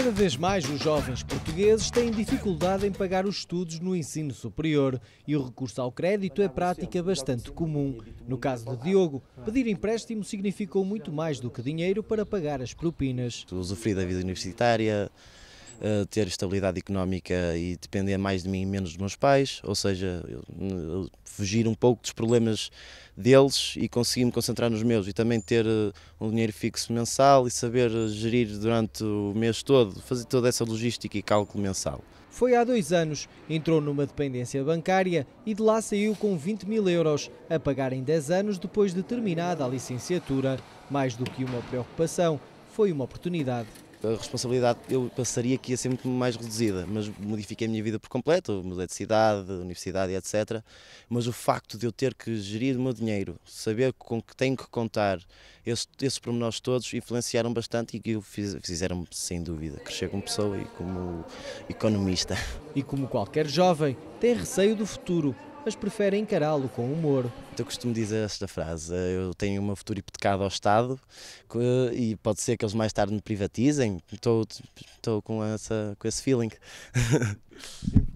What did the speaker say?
Cada vez mais os jovens portugueses têm dificuldade em pagar os estudos no ensino superior e o recurso ao crédito é prática bastante comum. No caso de Diogo, pedir empréstimo significou muito mais do que dinheiro para pagar as propinas. Usufruir da vida universitária, eh, ter estabilidade económica e depender mais de mim e menos dos meus pais, ou seja, eu, eu fugir um pouco dos problemas deles e conseguir me concentrar nos meus e também ter uh, um dinheiro fixo mensal e saber gerir durante o mês todo, fazer toda essa logística e cálculo mensal. Foi há dois anos, entrou numa dependência bancária e de lá saiu com 20 mil euros, a pagar em 10 anos depois de terminada a licenciatura. Mais do que uma preocupação, foi uma oportunidade a responsabilidade eu passaria que ia ser muito mais reduzida, mas modifiquei a minha vida por completo, mudei de cidade, universidade, etc. Mas o facto de eu ter que gerir o meu dinheiro, saber com que tenho que contar, esses, esses pormenores todos influenciaram bastante e fiz, fizeram sem dúvida crescer como pessoa e como economista. E como qualquer jovem, tem receio do futuro, mas prefere encará-lo com humor. Eu costumo dizer esta frase: eu tenho uma futura hipotecada ao Estado e pode ser que eles mais tarde me privatizem. Estou, estou com, essa, com esse feeling.